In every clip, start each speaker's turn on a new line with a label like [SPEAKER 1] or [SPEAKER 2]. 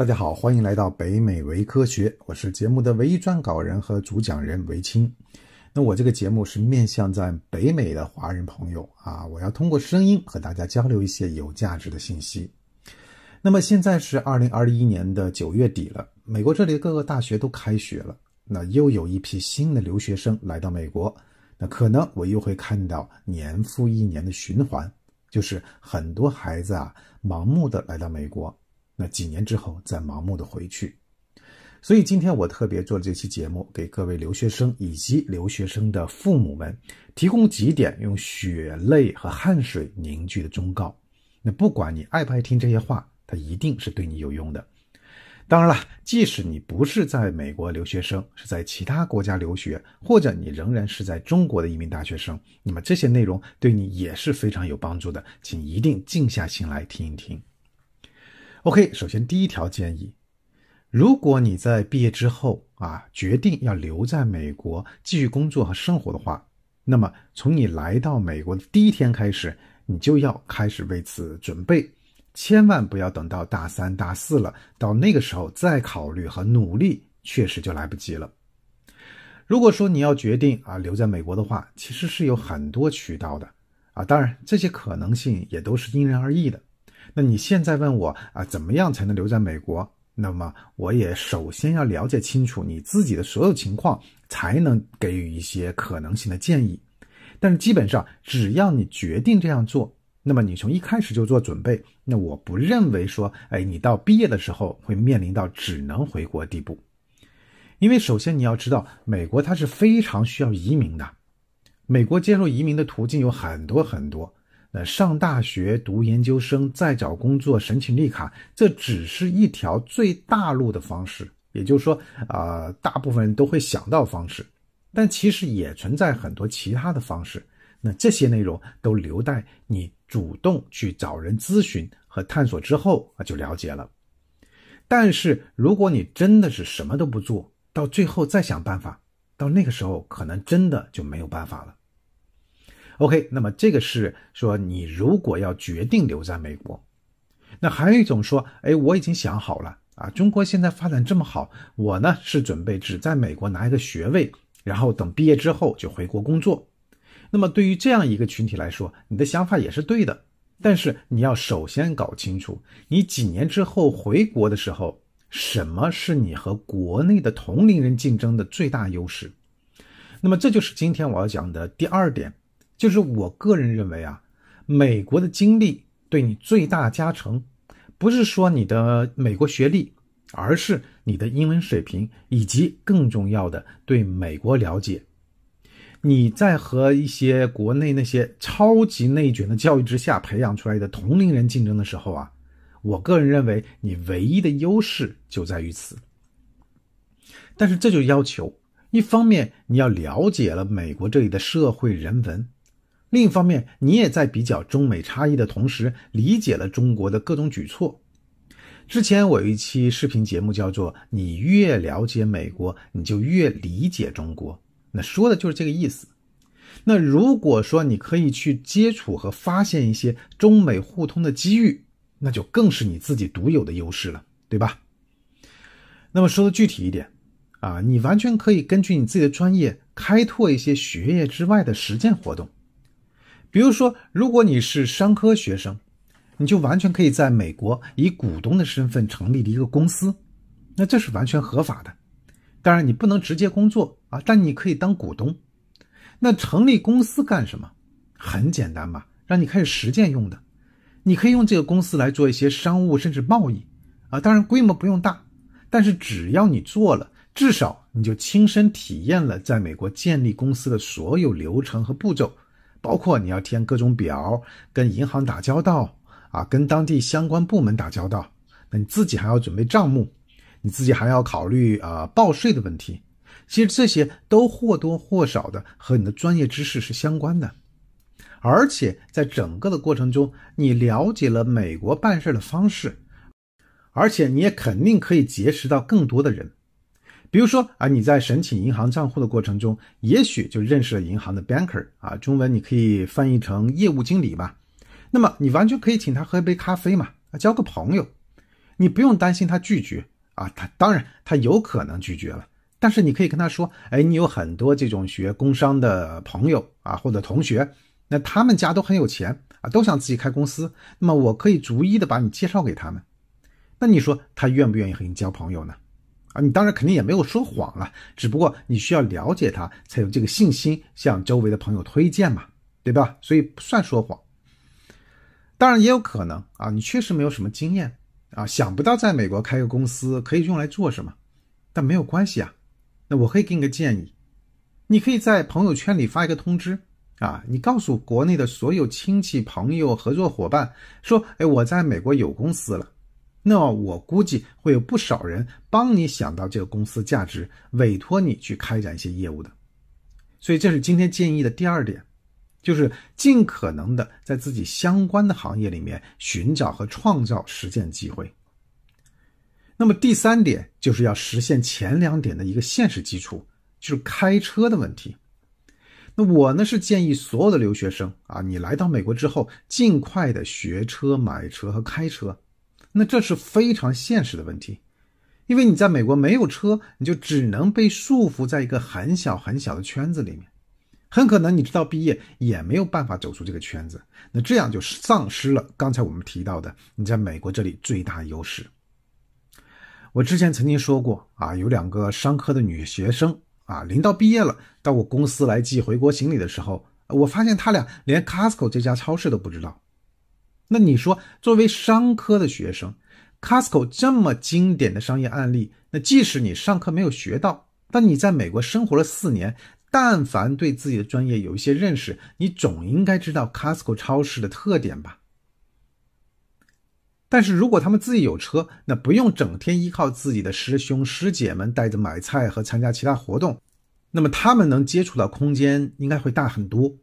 [SPEAKER 1] 大家好，欢迎来到北美维科学，我是节目的唯一撰稿人和主讲人维清。那我这个节目是面向在北美的华人朋友啊，我要通过声音和大家交流一些有价值的信息。那么现在是二零二一年的九月底了，美国这里各个大学都开学了，那又有一批新的留学生来到美国，那可能我又会看到年复一年的循环，就是很多孩子啊盲目的来到美国。那几年之后再盲目的回去，所以今天我特别做了这期节目，给各位留学生以及留学生的父母们提供几点用血泪和汗水凝聚的忠告。那不管你爱不爱听这些话，它一定是对你有用的。当然了，即使你不是在美国留学生，是在其他国家留学，或者你仍然是在中国的一名大学生，那么这些内容对你也是非常有帮助的，请一定静下心来听一听。OK，首先第一条建议，如果你在毕业之后啊决定要留在美国继续工作和生活的话，那么从你来到美国的第一天开始，你就要开始为此准备，千万不要等到大三、大四了，到那个时候再考虑和努力，确实就来不及了。如果说你要决定啊留在美国的话，其实是有很多渠道的啊，当然这些可能性也都是因人而异的。那你现在问我啊，怎么样才能留在美国？那么我也首先要了解清楚你自己的所有情况，才能给予一些可能性的建议。但是基本上，只要你决定这样做，那么你从一开始就做准备，那我不认为说，哎，你到毕业的时候会面临到只能回国地步。因为首先你要知道，美国它是非常需要移民的，美国接受移民的途径有很多很多。那上大学、读研究生、再找工作、申请绿卡，这只是一条最大路的方式。也就是说，啊，大部分人都会想到方式，但其实也存在很多其他的方式。那这些内容都留待你主动去找人咨询和探索之后啊，就了解了。但是，如果你真的是什么都不做，到最后再想办法，到那个时候可能真的就没有办法了。OK，那么这个是说，你如果要决定留在美国，那还有一种说，哎，我已经想好了啊，中国现在发展这么好，我呢是准备只在美国拿一个学位，然后等毕业之后就回国工作。那么对于这样一个群体来说，你的想法也是对的，但是你要首先搞清楚，你几年之后回国的时候，什么是你和国内的同龄人竞争的最大优势。那么这就是今天我要讲的第二点。就是我个人认为啊，美国的经历对你最大加成，不是说你的美国学历，而是你的英文水平以及更重要的对美国了解。你在和一些国内那些超级内卷的教育之下培养出来的同龄人竞争的时候啊，我个人认为你唯一的优势就在于此。但是这就要求一方面你要了解了美国这里的社会人文。另一方面，你也在比较中美差异的同时，理解了中国的各种举措。之前我有一期视频节目叫做“你越了解美国，你就越理解中国”，那说的就是这个意思。那如果说你可以去接触和发现一些中美互通的机遇，那就更是你自己独有的优势了，对吧？那么说的具体一点啊，你完全可以根据你自己的专业，开拓一些学业之外的实践活动。比如说，如果你是商科学生，你就完全可以在美国以股东的身份成立一个公司，那这是完全合法的。当然，你不能直接工作啊，但你可以当股东。那成立公司干什么？很简单嘛，让你开始实践用的。你可以用这个公司来做一些商务甚至贸易啊，当然规模不用大，但是只要你做了，至少你就亲身体验了在美国建立公司的所有流程和步骤。包括你要填各种表，跟银行打交道啊，跟当地相关部门打交道，那你自己还要准备账目，你自己还要考虑啊报税的问题。其实这些都或多或少的和你的专业知识是相关的，而且在整个的过程中，你了解了美国办事的方式，而且你也肯定可以结识到更多的人。比如说啊，你在申请银行账户的过程中，也许就认识了银行的 banker 啊，中文你可以翻译成业务经理嘛。那么你完全可以请他喝一杯咖啡嘛，啊，交个朋友。你不用担心他拒绝啊，他当然他有可能拒绝了，但是你可以跟他说，哎，你有很多这种学工商的朋友啊，或者同学，那他们家都很有钱啊，都想自己开公司，那么我可以逐一的把你介绍给他们。那你说他愿不愿意和你交朋友呢？啊，你当然肯定也没有说谎了，只不过你需要了解他才有这个信心向周围的朋友推荐嘛，对吧？所以不算说谎。当然也有可能啊，你确实没有什么经验啊，想不到在美国开个公司可以用来做什么，但没有关系啊。那我可以给你个建议，你可以在朋友圈里发一个通知啊，你告诉国内的所有亲戚朋友合作伙伴说，哎，我在美国有公司了。那我估计会有不少人帮你想到这个公司价值，委托你去开展一些业务的。所以这是今天建议的第二点，就是尽可能的在自己相关的行业里面寻找和创造实践机会。那么第三点就是要实现前两点的一个现实基础，就是开车的问题。那我呢是建议所有的留学生啊，你来到美国之后，尽快的学车、买车和开车。那这是非常现实的问题，因为你在美国没有车，你就只能被束缚在一个很小很小的圈子里面，很可能你直到毕业也没有办法走出这个圈子。那这样就丧失了刚才我们提到的你在美国这里最大优势。我之前曾经说过啊，有两个商科的女学生啊，临到毕业了到我公司来寄回国行李的时候，我发现他俩连 Costco 这家超市都不知道。那你说，作为商科的学生，Costco 这么经典的商业案例，那即使你上课没有学到，但你在美国生活了四年，但凡对自己的专业有一些认识，你总应该知道 Costco 超市的特点吧？但是如果他们自己有车，那不用整天依靠自己的师兄师姐们带着买菜和参加其他活动，那么他们能接触到空间应该会大很多。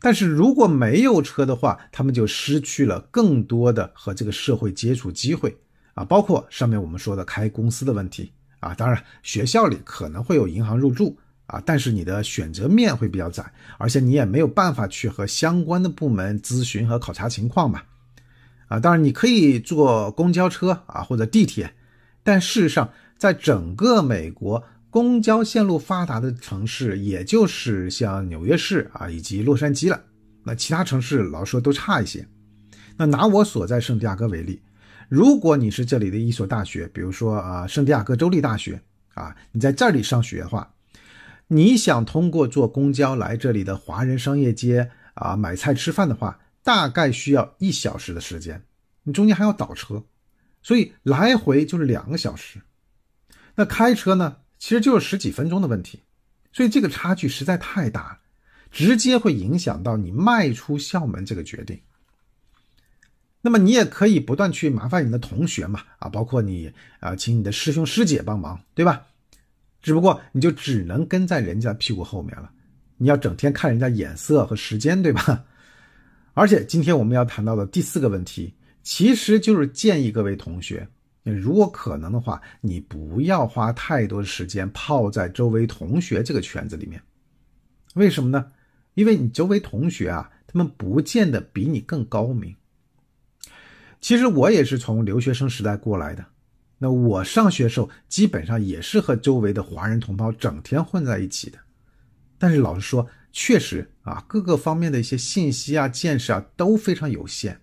[SPEAKER 1] 但是如果没有车的话，他们就失去了更多的和这个社会接触机会啊，包括上面我们说的开公司的问题啊。当然，学校里可能会有银行入驻啊，但是你的选择面会比较窄，而且你也没有办法去和相关的部门咨询和考察情况嘛。啊，当然你可以坐公交车啊或者地铁，但事实上，在整个美国。公交线路发达的城市，也就是像纽约市啊，以及洛杉矶了。那其他城市老说都差一些。那拿我所在圣地亚哥为例，如果你是这里的一所大学，比如说啊，圣地亚哥州立大学啊，你在这里上学的话，你想通过坐公交来这里的华人商业街啊买菜吃饭的话，大概需要一小时的时间。你中间还要倒车，所以来回就是两个小时。那开车呢？其实就是十几分钟的问题，所以这个差距实在太大，了，直接会影响到你迈出校门这个决定。那么你也可以不断去麻烦你的同学嘛，啊，包括你啊，请你的师兄师姐帮忙，对吧？只不过你就只能跟在人家屁股后面了，你要整天看人家眼色和时间，对吧？而且今天我们要谈到的第四个问题，其实就是建议各位同学。如果可能的话，你不要花太多的时间泡在周围同学这个圈子里面。为什么呢？因为你周围同学啊，他们不见得比你更高明。其实我也是从留学生时代过来的，那我上学时候基本上也是和周围的华人同胞整天混在一起的。但是老实说，确实啊，各个方面的一些信息啊、见识啊都非常有限，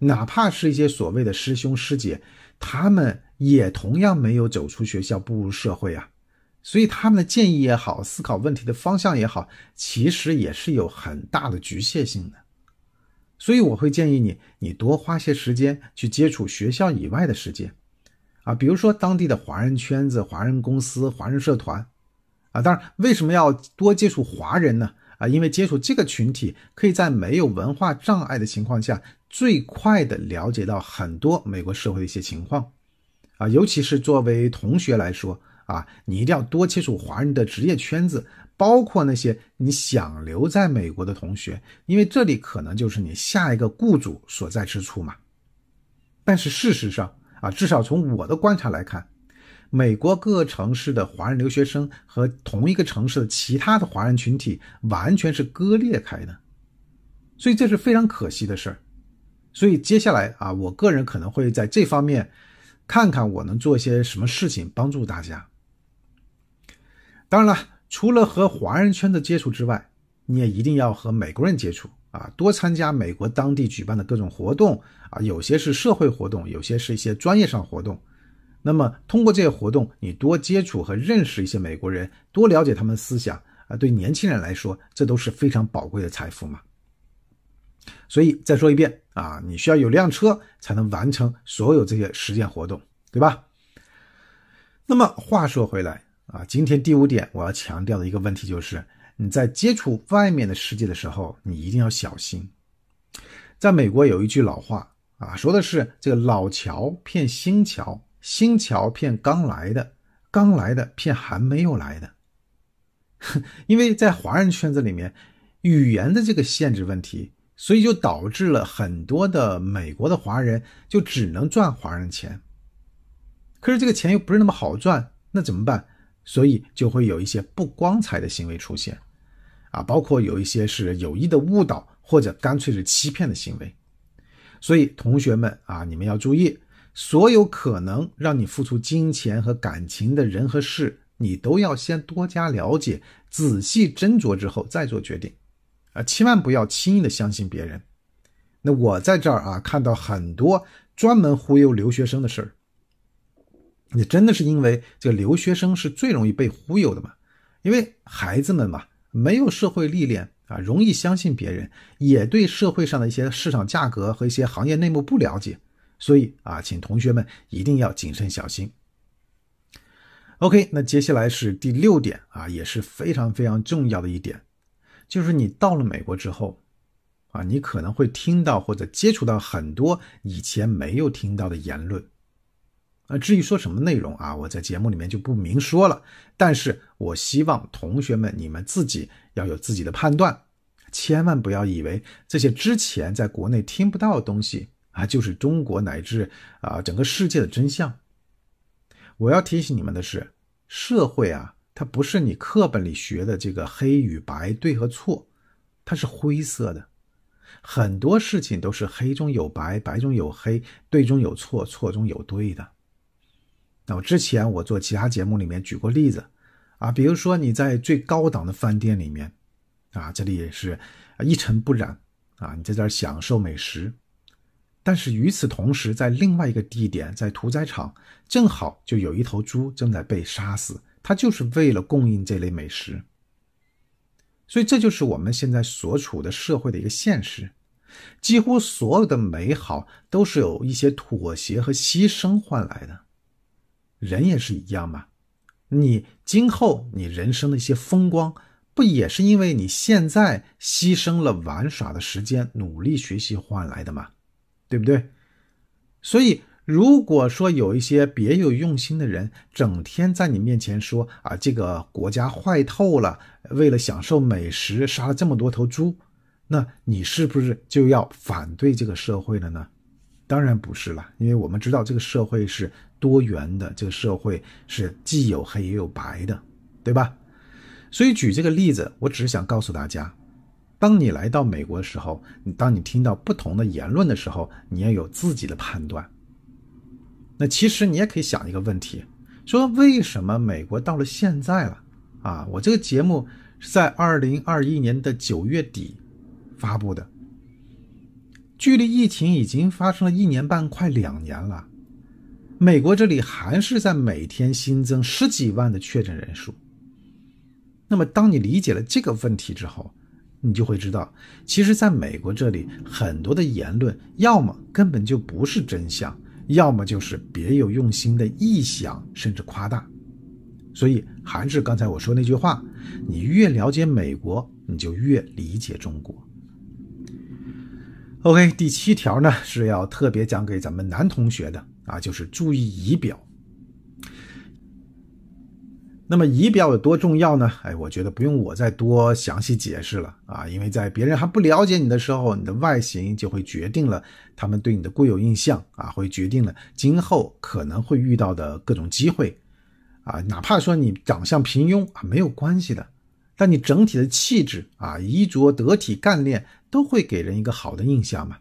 [SPEAKER 1] 哪怕是一些所谓的师兄师姐。他们也同样没有走出学校步入社会啊，所以他们的建议也好，思考问题的方向也好，其实也是有很大的局限性的。所以我会建议你，你多花些时间去接触学校以外的世界，啊，比如说当地的华人圈子、华人公司、华人社团，啊，当然为什么要多接触华人呢？啊，因为接触这个群体，可以在没有文化障碍的情况下，最快的了解到很多美国社会的一些情况。啊，尤其是作为同学来说，啊，你一定要多接触华人的职业圈子，包括那些你想留在美国的同学，因为这里可能就是你下一个雇主所在之处嘛。但是事实上，啊，至少从我的观察来看。美国各个城市的华人留学生和同一个城市的其他的华人群体完全是割裂开的，所以这是非常可惜的事儿。所以接下来啊，我个人可能会在这方面看看我能做一些什么事情帮助大家。当然了，除了和华人圈的接触之外，你也一定要和美国人接触啊，多参加美国当地举办的各种活动啊，有些是社会活动，有些是一些专业上活动。那么通过这些活动，你多接触和认识一些美国人，多了解他们的思想啊，对年轻人来说，这都是非常宝贵的财富嘛。所以再说一遍啊，你需要有辆车才能完成所有这些实践活动，对吧？那么话说回来啊，今天第五点我要强调的一个问题就是，你在接触外面的世界的时候，你一定要小心。在美国有一句老话啊，说的是这个老桥骗新桥，新桥骗刚来的，刚来的骗还没有来的，因为在华人圈子里面，语言的这个限制问题，所以就导致了很多的美国的华人就只能赚华人钱，可是这个钱又不是那么好赚，那怎么办？所以就会有一些不光彩的行为出现，啊，包括有一些是有意的误导或者干脆是欺骗的行为，所以同学们啊，你们要注意。所有可能让你付出金钱和感情的人和事，你都要先多加了解、仔细斟酌之后再做决定，啊，千万不要轻易的相信别人。那我在这儿啊，看到很多专门忽悠留学生的事儿，你真的是因为这个留学生是最容易被忽悠的嘛？因为孩子们嘛，没有社会历练啊，容易相信别人，也对社会上的一些市场价格和一些行业内幕不了解。所以啊，请同学们一定要谨慎小心。OK，那接下来是第六点啊，也是非常非常重要的一点，就是你到了美国之后，啊，你可能会听到或者接触到很多以前没有听到的言论。啊，至于说什么内容啊，我在节目里面就不明说了，但是我希望同学们你们自己要有自己的判断，千万不要以为这些之前在国内听不到的东西。啊，就是中国乃至啊整个世界的真相。我要提醒你们的是，社会啊，它不是你课本里学的这个黑与白、对和错，它是灰色的。很多事情都是黑中有白，白中有黑，对中有错，错中有对的。那么之前我做其他节目里面举过例子，啊，比如说你在最高档的饭店里面，啊，这里也是一尘不染，啊，你在这儿享受美食。但是与此同时，在另外一个地点，在屠宰场，正好就有一头猪正在被杀死，它就是为了供应这类美食。所以，这就是我们现在所处的社会的一个现实。几乎所有的美好都是有一些妥协和牺牲换来的。人也是一样嘛，你今后你人生的一些风光，不也是因为你现在牺牲了玩耍的时间，努力学习换来的吗？对不对？所以，如果说有一些别有用心的人，整天在你面前说啊，这个国家坏透了，为了享受美食杀了这么多头猪，那你是不是就要反对这个社会了呢？当然不是了，因为我们知道这个社会是多元的，这个社会是既有黑也有白的，对吧？所以举这个例子，我只是想告诉大家。当你来到美国的时候，你当你听到不同的言论的时候，你要有自己的判断。那其实你也可以想一个问题：说为什么美国到了现在了啊？我这个节目是在二零二一年的九月底发布的，距离疫情已经发生了一年半，快两年了，美国这里还是在每天新增十几万的确诊人数。那么，当你理解了这个问题之后，你就会知道，其实在美国这里，很多的言论要么根本就不是真相，要么就是别有用心的臆想甚至夸大。所以还是刚才我说那句话，你越了解美国，你就越理解中国。OK，第七条呢是要特别讲给咱们男同学的啊，就是注意仪表。那么仪表有多重要呢？哎，我觉得不用我再多详细解释了啊，因为在别人还不了解你的时候，你的外形就会决定了他们对你的固有印象啊，会决定了今后可能会遇到的各种机会啊，哪怕说你长相平庸啊，没有关系的，但你整体的气质啊，衣着得体、干练，都会给人一个好的印象嘛。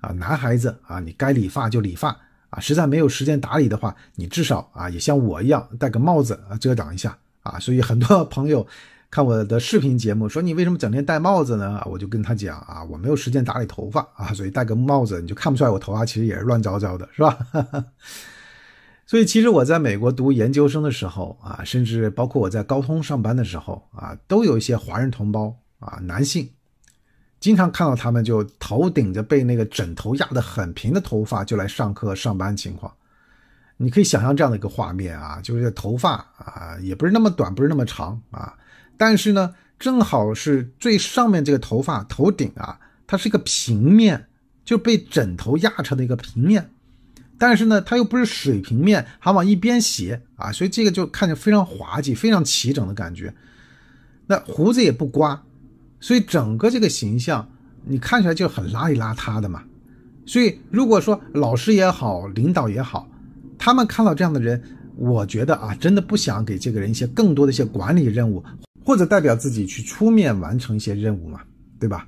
[SPEAKER 1] 啊，男孩子啊，你该理发就理发。啊，实在没有时间打理的话，你至少啊也像我一样戴个帽子啊遮挡一下啊。所以很多朋友看我的视频节目说：“你为什么整天戴帽子呢？”我就跟他讲啊：“我没有时间打理头发啊，所以戴个帽子你就看不出来我头发其实也是乱糟糟的，是吧？” 所以其实我在美国读研究生的时候啊，甚至包括我在高通上班的时候啊，都有一些华人同胞啊男性。经常看到他们就头顶着被那个枕头压得很平的头发就来上课上班情况，你可以想象这样的一个画面啊，就是头发啊也不是那么短不是那么长啊，但是呢正好是最上面这个头发头顶啊，它是一个平面，就被枕头压成的一个平面，但是呢它又不是水平面，还往一边斜啊，所以这个就看着非常滑稽非常齐整的感觉，那胡子也不刮。所以整个这个形象，你看起来就很邋里邋遢的嘛。所以如果说老师也好，领导也好，他们看到这样的人，我觉得啊，真的不想给这个人一些更多的一些管理任务，或者代表自己去出面完成一些任务嘛，对吧？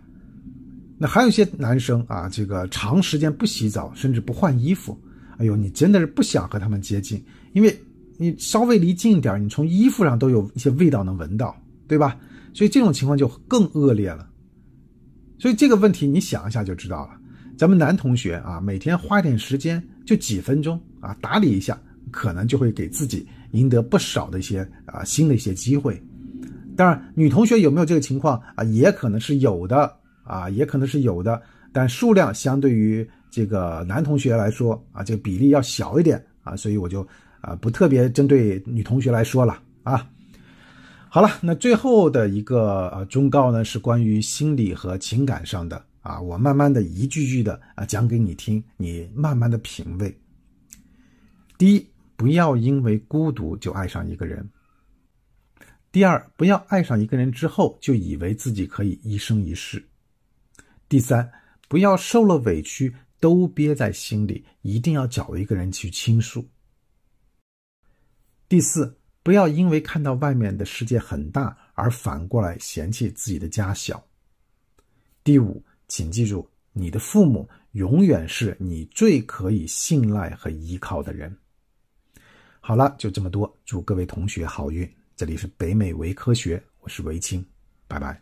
[SPEAKER 1] 那还有一些男生啊，这个长时间不洗澡，甚至不换衣服，哎呦，你真的是不想和他们接近，因为你稍微离近一点你从衣服上都有一些味道能闻到，对吧？所以这种情况就更恶劣了，所以这个问题你想一下就知道了。咱们男同学啊，每天花点时间，就几分钟啊，打理一下，可能就会给自己赢得不少的一些啊新的一些机会。当然，女同学有没有这个情况啊，也可能是有的啊，也可能是有的，但数量相对于这个男同学来说啊，这个比例要小一点啊，所以我就啊不特别针对女同学来说了啊。好了，那最后的一个呃忠告呢，是关于心理和情感上的啊。我慢慢的一句句的啊讲给你听，你慢慢的品味。第一，不要因为孤独就爱上一个人。第二，不要爱上一个人之后就以为自己可以一生一世。第三，不要受了委屈都憋在心里，一定要找一个人去倾诉。第四。不要因为看到外面的世界很大而反过来嫌弃自己的家小。第五，请记住，你的父母永远是你最可以信赖和依靠的人。好了，就这么多，祝各位同学好运。这里是北美维科学，我是维清，拜拜。